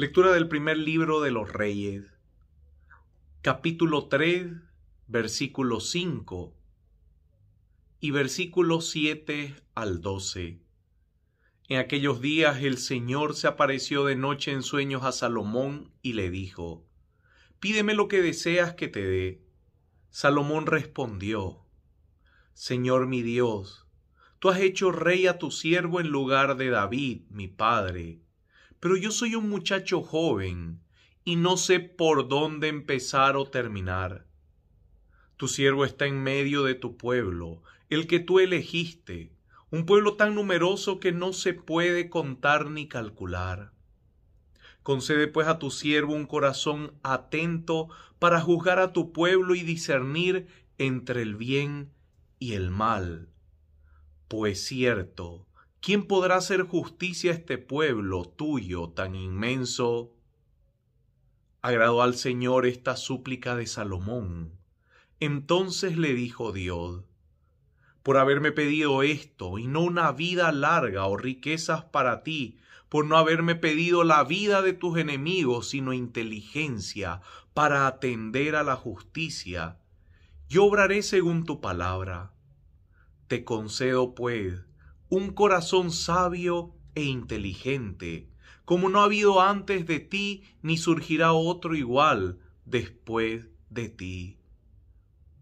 Lectura del primer libro de los Reyes, capítulo 3, versículo 5 y versículo 7 al 12. En aquellos días el Señor se apareció de noche en sueños a Salomón y le dijo, Pídeme lo que deseas que te dé. Salomón respondió, Señor mi Dios, tú has hecho rey a tu siervo en lugar de David, mi padre pero yo soy un muchacho joven y no sé por dónde empezar o terminar. Tu siervo está en medio de tu pueblo, el que tú elegiste, un pueblo tan numeroso que no se puede contar ni calcular. Concede pues a tu siervo un corazón atento para juzgar a tu pueblo y discernir entre el bien y el mal. Pues cierto, ¿Quién podrá hacer justicia a este pueblo tuyo tan inmenso? Agradó al Señor esta súplica de Salomón. Entonces le dijo Dios, por haberme pedido esto, y no una vida larga o riquezas para ti, por no haberme pedido la vida de tus enemigos, sino inteligencia para atender a la justicia. Yo obraré según tu palabra. Te concedo, pues, un corazón sabio e inteligente, como no ha habido antes de ti, ni surgirá otro igual después de ti.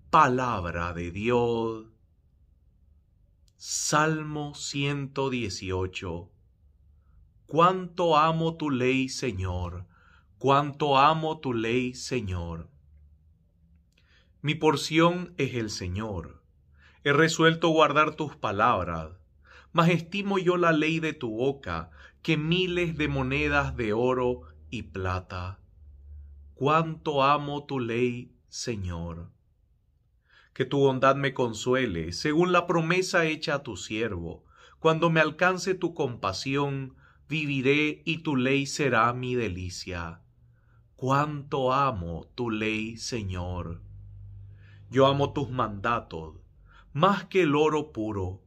Palabra de Dios. Salmo 118. Cuánto amo tu ley, Señor, cuánto amo tu ley, Señor. Mi porción es el Señor. He resuelto guardar tus palabras mas estimo yo la ley de tu boca, que miles de monedas de oro y plata. Cuánto amo tu ley, Señor. Que tu bondad me consuele, según la promesa hecha a tu siervo. Cuando me alcance tu compasión, viviré y tu ley será mi delicia. Cuánto amo tu ley, Señor. Yo amo tus mandatos, más que el oro puro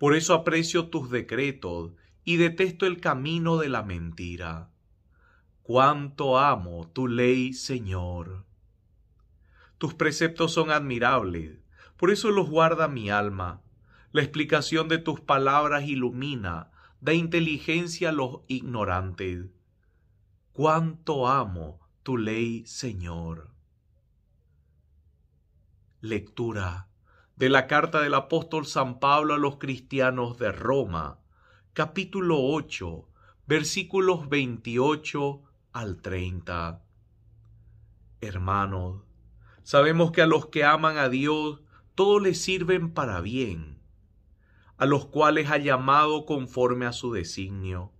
por eso aprecio tus decretos y detesto el camino de la mentira. Cuánto amo tu ley, Señor. Tus preceptos son admirables, por eso los guarda mi alma. La explicación de tus palabras ilumina, da inteligencia a los ignorantes. Cuánto amo tu ley, Señor. Lectura de la carta del apóstol San Pablo a los cristianos de Roma, capítulo 8, versículos 28 al 30. Hermanos, sabemos que a los que aman a Dios, todo les sirven para bien, a los cuales ha llamado conforme a su designio,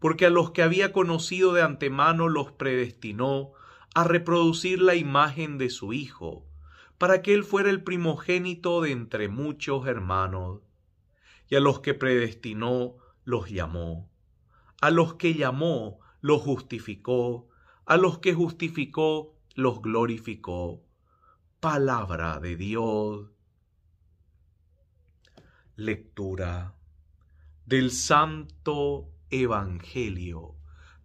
porque a los que había conocido de antemano los predestinó a reproducir la imagen de su Hijo para que él fuera el primogénito de entre muchos hermanos. Y a los que predestinó, los llamó. A los que llamó, los justificó. A los que justificó, los glorificó. Palabra de Dios. Lectura del Santo Evangelio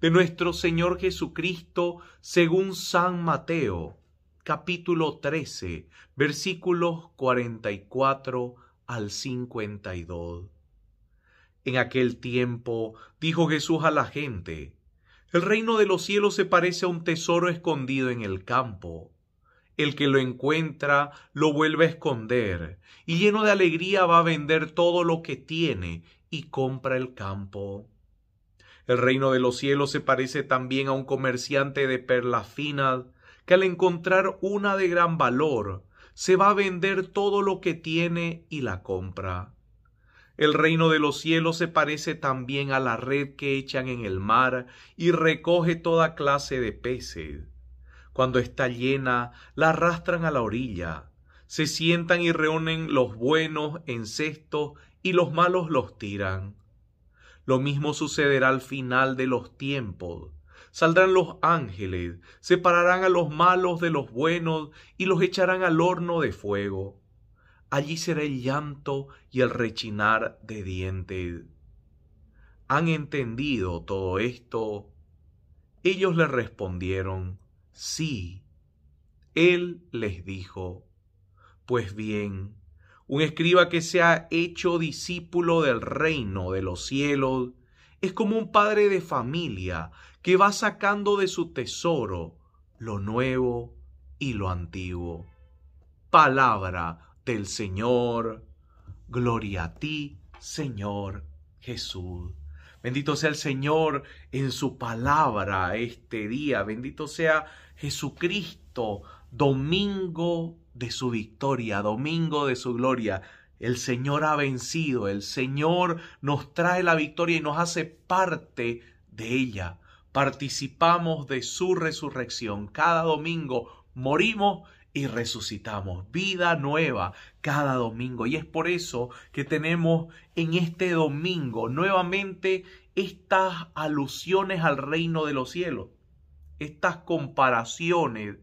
de nuestro Señor Jesucristo según San Mateo capítulo 13, versículos 44 al 52. En aquel tiempo dijo Jesús a la gente, El reino de los cielos se parece a un tesoro escondido en el campo. El que lo encuentra lo vuelve a esconder, y lleno de alegría va a vender todo lo que tiene y compra el campo. El reino de los cielos se parece también a un comerciante de perlas finas que al encontrar una de gran valor, se va a vender todo lo que tiene y la compra. El reino de los cielos se parece también a la red que echan en el mar y recoge toda clase de peces. Cuando está llena, la arrastran a la orilla. Se sientan y reúnen los buenos en cestos y los malos los tiran. Lo mismo sucederá al final de los tiempos. Saldrán los ángeles, separarán a los malos de los buenos y los echarán al horno de fuego. Allí será el llanto y el rechinar de dientes. ¿Han entendido todo esto? Ellos le respondieron, sí. Él les dijo, pues bien, un escriba que se ha hecho discípulo del reino de los cielos, es como un padre de familia que va sacando de su tesoro lo nuevo y lo antiguo. Palabra del Señor. Gloria a ti, Señor Jesús. Bendito sea el Señor en su palabra este día. Bendito sea Jesucristo, domingo de su victoria, domingo de su gloria. El Señor ha vencido, el Señor nos trae la victoria y nos hace parte de ella. Participamos de su resurrección. Cada domingo morimos y resucitamos. Vida nueva cada domingo. Y es por eso que tenemos en este domingo nuevamente estas alusiones al reino de los cielos. Estas comparaciones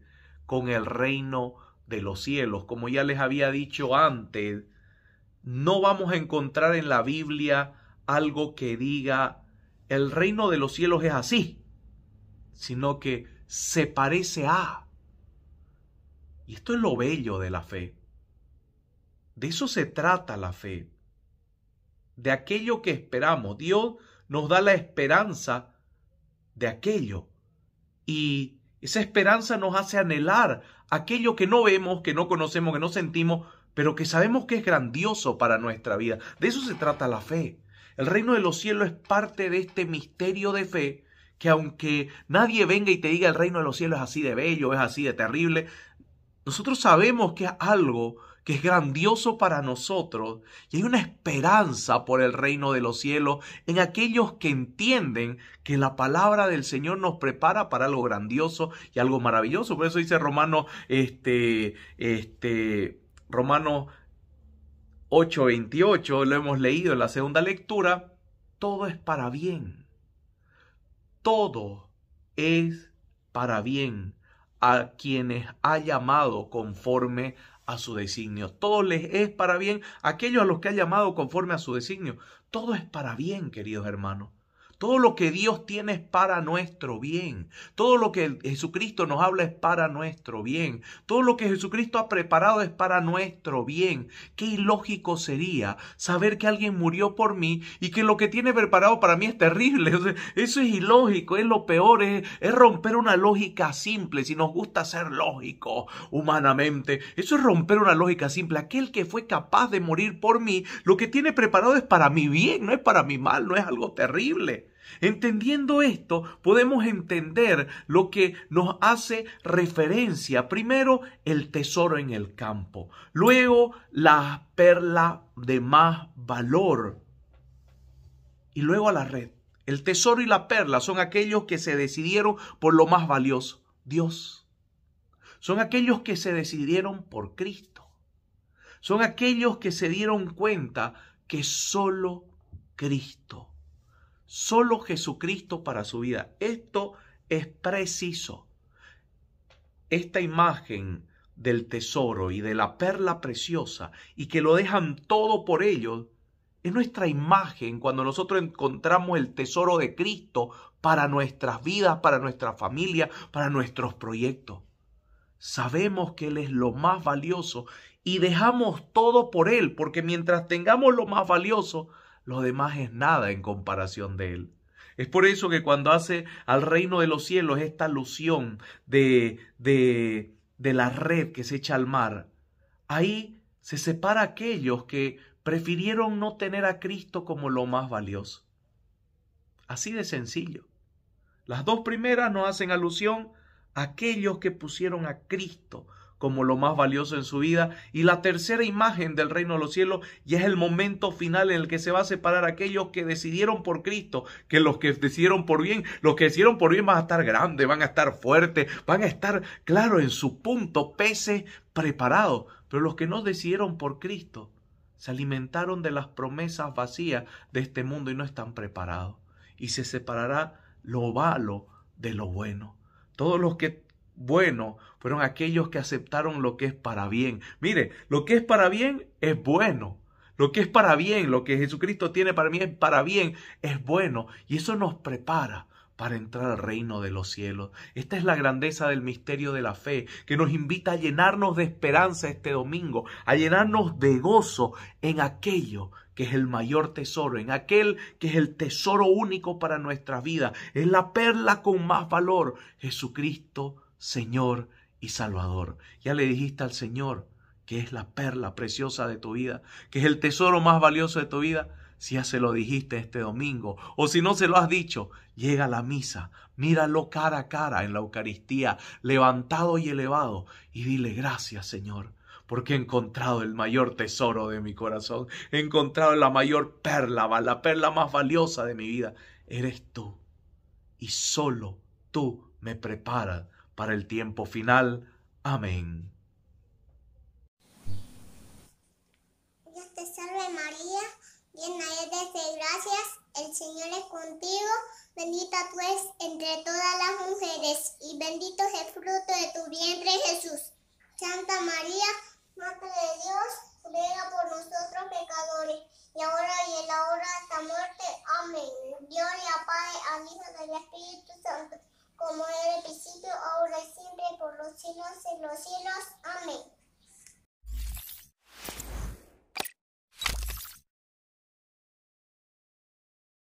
con el reino de los cielos. Como ya les había dicho antes, no vamos a encontrar en la Biblia algo que diga el reino de los cielos es así, sino que se parece a. Y esto es lo bello de la fe. De eso se trata la fe. De aquello que esperamos. Dios nos da la esperanza de aquello. Y esa esperanza nos hace anhelar aquello que no vemos, que no conocemos, que no sentimos, pero que sabemos que es grandioso para nuestra vida. De eso se trata la fe. El reino de los cielos es parte de este misterio de fe que aunque nadie venga y te diga el reino de los cielos es así de bello, es así de terrible, nosotros sabemos que es algo que es grandioso para nosotros y hay una esperanza por el reino de los cielos en aquellos que entienden que la palabra del Señor nos prepara para algo grandioso y algo maravilloso. Por eso dice Romano, este, este, Romano 8:28, lo hemos leído en la segunda lectura, todo es para bien. Todo es para bien a quienes ha llamado conforme a su designio. Todo les es para bien, aquellos a los que ha llamado conforme a su designio. Todo es para bien, queridos hermanos. Todo lo que Dios tiene es para nuestro bien. Todo lo que Jesucristo nos habla es para nuestro bien. Todo lo que Jesucristo ha preparado es para nuestro bien. Qué ilógico sería saber que alguien murió por mí y que lo que tiene preparado para mí es terrible. eso es ilógico, es lo peor, es, es romper una lógica simple. Si nos gusta ser lógico humanamente, eso es romper una lógica simple. Aquel que fue capaz de morir por mí, lo que tiene preparado es para mi bien, no es para mi mal, no es algo terrible. Entendiendo esto, podemos entender lo que nos hace referencia. Primero, el tesoro en el campo. Luego, la perla de más valor. Y luego a la red. El tesoro y la perla son aquellos que se decidieron por lo más valioso, Dios. Son aquellos que se decidieron por Cristo. Son aquellos que se dieron cuenta que solo Cristo Solo Jesucristo para su vida. Esto es preciso. Esta imagen del tesoro y de la perla preciosa y que lo dejan todo por ellos es nuestra imagen cuando nosotros encontramos el tesoro de Cristo para nuestras vidas, para nuestra familia, para nuestros proyectos. Sabemos que Él es lo más valioso y dejamos todo por Él, porque mientras tengamos lo más valioso, lo demás es nada en comparación de Él. Es por eso que cuando hace al reino de los cielos esta alusión de, de, de la red que se echa al mar, ahí se separa aquellos que prefirieron no tener a Cristo como lo más valioso. Así de sencillo. Las dos primeras no hacen alusión a aquellos que pusieron a Cristo como lo más valioso en su vida. Y la tercera imagen del reino de los cielos, y es el momento final en el que se va a separar aquellos que decidieron por Cristo, que los que decidieron por bien, los que decidieron por bien van a estar grandes, van a estar fuertes, van a estar, claro, en su punto, pese, preparados. Pero los que no decidieron por Cristo, se alimentaron de las promesas vacías de este mundo y no están preparados. Y se separará lo malo de lo bueno. Todos los que bueno fueron aquellos que aceptaron lo que es para bien. Mire, lo que es para bien es bueno. Lo que es para bien, lo que Jesucristo tiene para mí es para bien, es bueno. Y eso nos prepara para entrar al reino de los cielos. Esta es la grandeza del misterio de la fe, que nos invita a llenarnos de esperanza este domingo, a llenarnos de gozo en aquello que es el mayor tesoro, en aquel que es el tesoro único para nuestra vida, es la perla con más valor, Jesucristo Señor y Salvador. Ya le dijiste al Señor que es la perla preciosa de tu vida, que es el tesoro más valioso de tu vida. Si ya se lo dijiste este domingo o si no se lo has dicho, llega a la misa, míralo cara a cara en la Eucaristía, levantado y elevado, y dile gracias Señor porque he encontrado el mayor tesoro de mi corazón, he encontrado la mayor perla, la perla más valiosa de mi vida. Eres tú. Y solo tú me preparas para el tiempo final. Amén. Dios te salve María, llena eres de gracias, el Señor es contigo, bendita tú eres entre todas las mujeres y bendito es el fruto de tu vientre Jesús. Santa María,